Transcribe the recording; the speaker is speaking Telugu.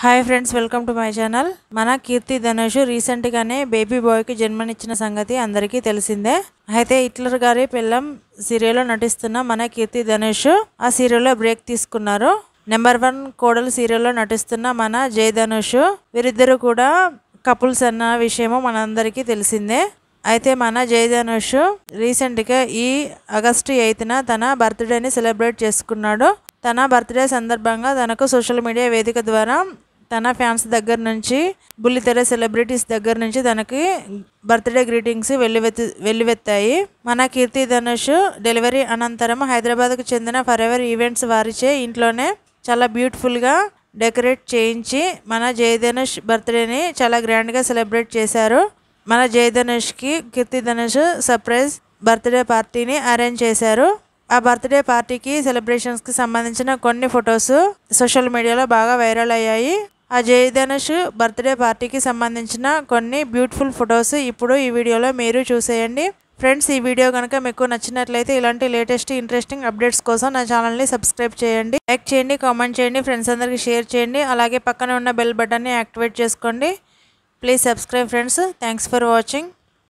hi friends welcome to my channel మన కీర్తి ధనుష్ రీసెంట్గానే బేబీ బాయ్కి జన్మనిచ్చిన సంగతి అందరికీ తెలిసిందే అయితే హిట్లర్ గారి పిల్లం సీరియల్లో నటిస్తున్న మన కీర్తి ధనుష్ ఆ సీరియల్లో బ్రేక్ తీసుకున్నారు నెంబర్ వన్ కోడలు సీరియల్లో నటిస్తున్న మన జయ ధనుష్ వీరిద్దరూ కూడా కపుల్స్ అన్న విషయము మనందరికీ తెలిసిందే అయితే మన జయ ధనుష్ రీసెంట్గా ఈ ఆగస్టు ఎయిత్న తన బర్త్డేని సెలబ్రేట్ చేసుకున్నాడు తన బర్త్డే సందర్భంగా తనకు సోషల్ మీడియా వేదిక ద్వారా తన ఫ్యాన్స్ దగ్గర నుంచి బుల్లితెర సెలబ్రిటీస్ దగ్గర నుంచి తనకి బర్త్డే గ్రీటింగ్స్ వెల్లువెత్తి వెల్లువెత్తాయి మన కీర్తి ధనుష్ డెలివరీ అనంతరం హైదరాబాద్కు చెందిన ఎవర్ ఈవెంట్స్ వారిచే ఇంట్లోనే చాలా బ్యూటిఫుల్గా డెకరేట్ చేయించి మన జయధనుష్ బర్త్డేని చాలా గ్రాండ్గా సెలబ్రేట్ చేశారు మన జయధనుష్కి కీర్తి ధనుష్ సర్ప్రైజ్ బర్త్డే పార్టీని అరేంజ్ చేశారు ఆ బర్త్డే పార్టీకి సెలబ్రేషన్స్కి సంబంధించిన కొన్ని ఫొటోస్ సోషల్ మీడియాలో బాగా వైరల్ అయ్యాయి ఆ జయధనుష్ బర్త్డే పార్టీకి సంబంధించిన కొన్ని బ్యూటిఫుల్ ఫొటోస్ ఇప్పుడు ఈ వీడియోలో మీరు చూసేయండి ఫ్రెండ్స్ ఈ వీడియో కనుక మీకు నచ్చినట్లయితే ఇలాంటి లేటెస్ట్ ఇంట్రెస్టింగ్ అప్డేట్స్ కోసం నా ఛానల్ని సబ్స్క్రైబ్ చేయండి లైక్ చేయండి కామెంట్ చేయండి ఫ్రెండ్స్ అందరికీ షేర్ చేయండి అలాగే పక్కనే ఉన్న బెల్ బటన్ని యాక్టివేట్ చేసుకోండి please subscribe friends thanks for watching